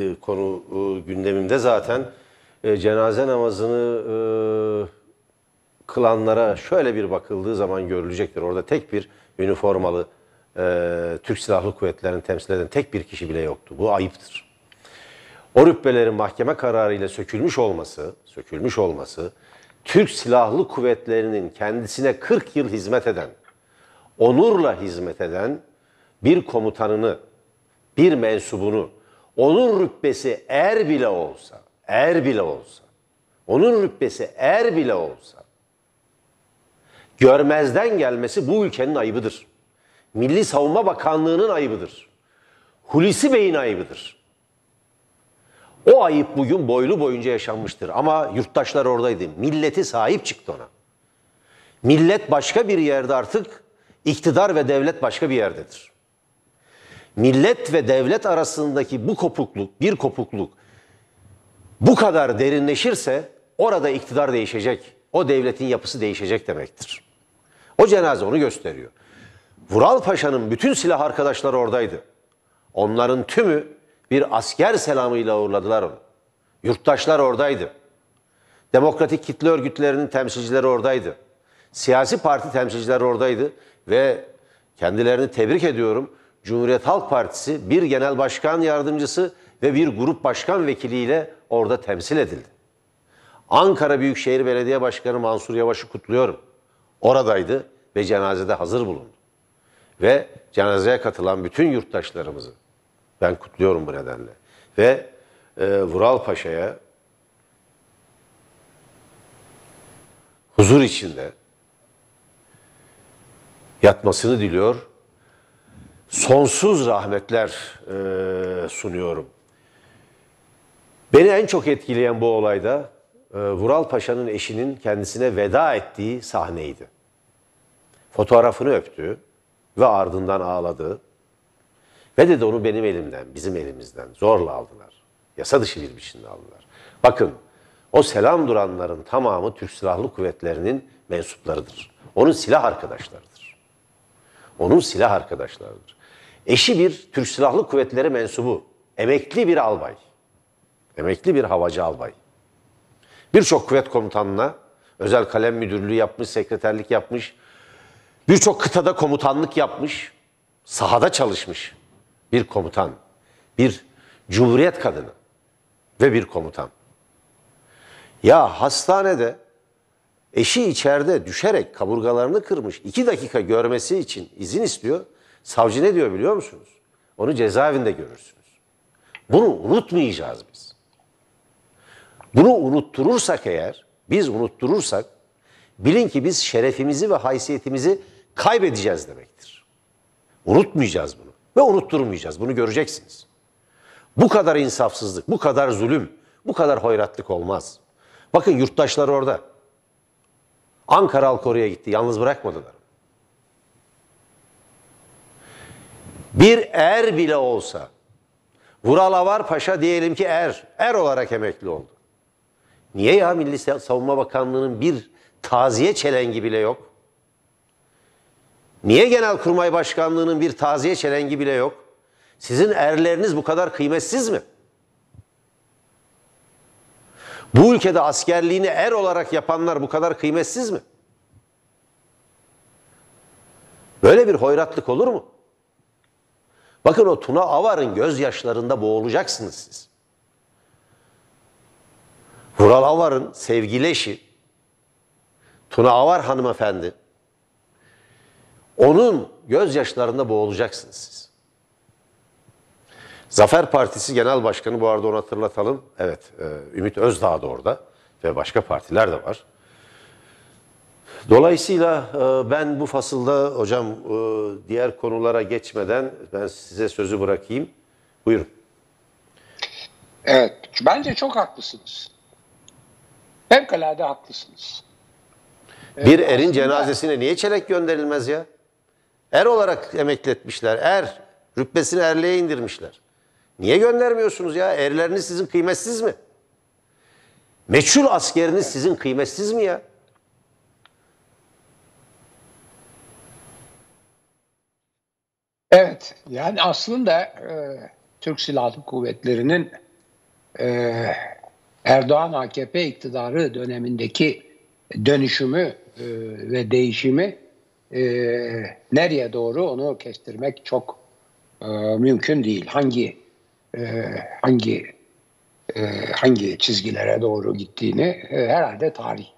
Ee, konu e, gündemimde zaten e, cenaze namazını e, kılanlara şöyle bir bakıldığı zaman görülecektir. Orada tek bir üniformalı Türk Silahlı Kuvvetleri'nin temsil eden tek bir kişi bile yoktu. Bu ayıptır. O rütbelerin mahkeme kararıyla sökülmüş olması, sökülmüş olması Türk Silahlı Kuvvetleri'nin kendisine 40 yıl hizmet eden, onurla hizmet eden bir komutanını, bir mensubunu onun rütbesi er bile olsa, er bile olsa, onun rütbesi er bile olsa, görmezden gelmesi bu ülkenin ayıbıdır. Milli Savunma Bakanlığı'nın ayıbıdır. Hulusi Bey'in ayıbıdır. O ayıp bugün boylu boyunca yaşanmıştır. Ama yurttaşlar oradaydı. Milleti sahip çıktı ona. Millet başka bir yerde artık, iktidar ve devlet başka bir yerdedir millet ve devlet arasındaki bu kopukluk, bir kopukluk bu kadar derinleşirse orada iktidar değişecek. O devletin yapısı değişecek demektir. O cenaze onu gösteriyor. Vural Paşa'nın bütün silah arkadaşları oradaydı. Onların tümü bir asker selamıyla uğurladılar onu. Yurttaşlar oradaydı. Demokratik kitle örgütlerinin temsilcileri oradaydı. Siyasi parti temsilcileri oradaydı ve kendilerini tebrik ediyorum. Cumhuriyet Halk Partisi bir genel başkan yardımcısı ve bir grup başkan vekiliyle orada temsil edildi. Ankara Büyükşehir Belediye Başkanı Mansur Yavaş'ı kutluyorum. Oradaydı ve cenazede hazır bulundu. Ve cenazeye katılan bütün yurttaşlarımızı ben kutluyorum bu nedenle. Ve e, Vural Paşa'ya huzur içinde yatmasını diliyor sonsuz rahmetler e, sunuyorum. Beni en çok etkileyen bu olayda e, Vural Paşa'nın eşinin kendisine veda ettiği sahneydi. Fotoğrafını öptü ve ardından ağladı. Ve dedi onu benim elimden, bizim elimizden zorla aldılar. Yasa dışı bir biçimde aldılar. Bakın o selam duranların tamamı Türk Silahlı Kuvvetleri'nin mensuplarıdır. Onun silah arkadaşlarıdır. Onun silah arkadaşlarıdır. Eşi bir Türk Silahlı Kuvvetleri mensubu, emekli bir albay, emekli bir havacı albay. Birçok kuvvet komutanına özel kalem müdürlüğü yapmış, sekreterlik yapmış, birçok kıtada komutanlık yapmış, sahada çalışmış bir komutan, bir cumhuriyet kadını ve bir komutan. Ya hastanede eşi içeride düşerek kaburgalarını kırmış, iki dakika görmesi için izin istiyor. Savcı ne diyor biliyor musunuz? Onu cezaevinde görürsünüz. Bunu unutmayacağız biz. Bunu unutturursak eğer, biz unutturursak bilin ki biz şerefimizi ve haysiyetimizi kaybedeceğiz demektir. Unutmayacağız bunu ve unutturmayacağız. Bunu göreceksiniz. Bu kadar insafsızlık, bu kadar zulüm, bu kadar hoyratlık olmaz. Bakın yurttaşlar orada. Ankara halkı oraya gitti. Yalnız bırakmadılar. Bir er bile olsa Vural Avar Paşa diyelim ki er, er olarak emekli oldu. Niye ya Milli Savunma Bakanlığı'nın bir taziye çelengi bile yok? Niye Genelkurmay Başkanlığı'nın bir taziye çelengi bile yok? Sizin erleriniz bu kadar kıymetsiz mi? Bu ülkede askerliğini er olarak yapanlar bu kadar kıymetsiz mi? Böyle bir hoyratlık olur mu? Bakın o Tuna Avar'ın gözyaşlarında boğulacaksınız siz. Vural Avar'ın sevgili eşi Tuna Avar hanımefendi onun gözyaşlarında boğulacaksınız siz. Zafer Partisi Genel Başkanı bu arada onu hatırlatalım. Evet, e, Ümit Özdağ da orada ve başka partiler de var. Dolayısıyla e, ben bu fasılda hocam e, diğer konulara geçmeden ben size sözü bırakayım. Buyurun. Evet, bence çok haklısınız. Fevkalade haklısınız. E, Bir erin cenazesine niye çelek gönderilmez ya? Er olarak emekletmişler. Er. Rütbesini erliğe indirmişler. Niye göndermiyorsunuz ya? Erleriniz sizin kıymetsiz mi? Meçhul askeriniz sizin kıymetsiz mi ya? Evet, yani aslında e, Türk Silahlı Kuvvetleri'nin e, Erdoğan AKP iktidarı dönemindeki dönüşümü e, ve değişimi e, nereye doğru onu kestirmek çok e, mümkün değil. Hangi e, hangi e, hangi çizgilere doğru gittiğini e, herhalde tarih